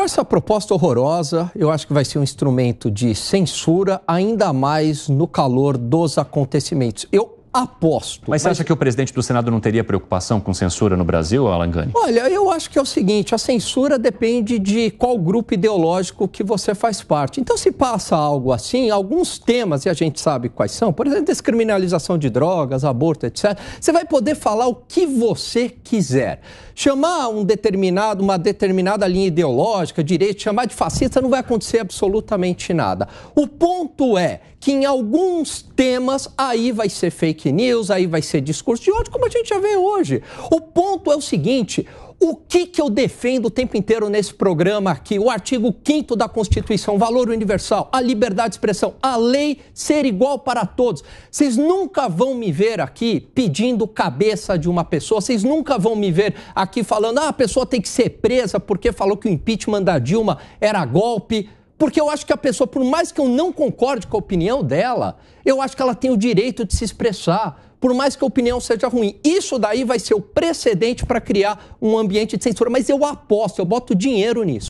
essa proposta horrorosa, eu acho que vai ser um instrumento de censura, ainda mais no calor dos acontecimentos. Eu Aposto. Mas você mas... acha que o presidente do Senado não teria preocupação com censura no Brasil, Alan Gani? Olha, eu acho que é o seguinte: a censura depende de qual grupo ideológico que você faz parte. Então, se passa algo assim, alguns temas, e a gente sabe quais são, por exemplo, descriminalização de drogas, aborto, etc., você vai poder falar o que você quiser. Chamar um determinado, uma determinada linha ideológica, direito, chamar de fascista, não vai acontecer absolutamente nada. O ponto é que em alguns temas aí vai ser fake news, aí vai ser discurso de ódio, como a gente já vê hoje. O ponto é o seguinte. O que, que eu defendo o tempo inteiro nesse programa aqui? O artigo 5 da Constituição, valor universal, a liberdade de expressão, a lei ser igual para todos. Vocês nunca vão me ver aqui pedindo cabeça de uma pessoa, vocês nunca vão me ver aqui falando, ah, a pessoa tem que ser presa porque falou que o impeachment da Dilma era golpe. Porque eu acho que a pessoa, por mais que eu não concorde com a opinião dela, eu acho que ela tem o direito de se expressar, por mais que a opinião seja ruim. Isso daí vai ser o precedente para criar um ambiente de censura. Mas eu aposto, eu boto dinheiro nisso.